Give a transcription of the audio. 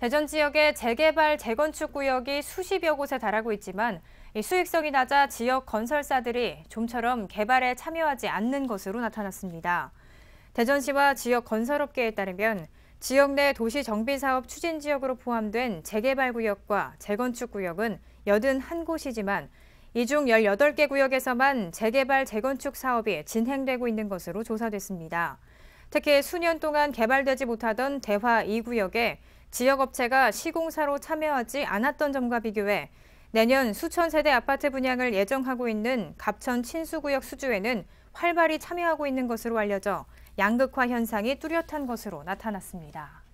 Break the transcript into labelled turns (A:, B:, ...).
A: 대전 지역의 재개발, 재건축 구역이 수십여 곳에 달하고 있지만 수익성이 낮아 지역 건설사들이 좀처럼 개발에 참여하지 않는 것으로 나타났습니다. 대전시와 지역 건설업계에 따르면 지역 내 도시 정비 사업 추진 지역으로 포함된 재개발 구역과 재건축 구역은 81곳이지만 이 중 18개 구역에서만 재개발 재건축 사업이 진행되고 있는 것으로 조사됐습니다. 특히 수년 동안 개발되지 못하던 대화 2구역에 지역 업체가 시공사로 참여하지 않았던 점과 비교해 내년 수천 세대 아파트 분양을 예정하고 있는 갑천 친수구역 수주에는 활발히 참여하고 있는 것으로 알려져 양극화 현상이 뚜렷한 것으로 나타났습니다.